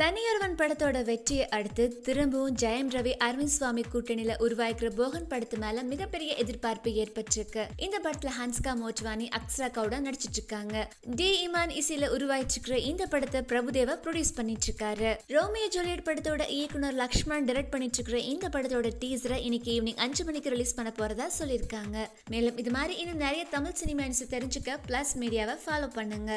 தனியொருவன் படத்தோட வெற்றியை அடுத்து திரும்பவும் ஜெயம் ரவி அரவிந்த் சுவாமி கூட்டணியில உருவாக்கிற போகன் படத்து மேல மிகப்பெரிய எதிர்பார்ப்பு ஏற்பட்டிருக்கு இந்த படத்துல ஹன்ஸ்கா மோட்வானி அக்ஸ்ரா கவுடா நடிச்சிட்டு இருக்காங்க டி இமான் இசையில உருவாயிட்டு இந்த படத்தை பிரபுதேவா ப்ரொடியூஸ் பண்ணிட்டு இருக்காரு ரோமியோ ஜூலியட் படத்தோட இயக்குனர் லக்ஷ்மண் டிரெக்ட் பண்ணிட்டு இருக்கிற இந்த படத்தோட டீசரை இன்னைக்கு ஈவினிங் அஞ்சு மணிக்கு ரிலீஸ் பண்ண போறதா சொல்லியிருக்காங்க மேலும் இது மாதிரி இன்னும் நிறைய தமிழ் சினிமா தெரிஞ்சுக்க பிளஸ் மீடியாவை ஃபாலோ பண்ணுங்க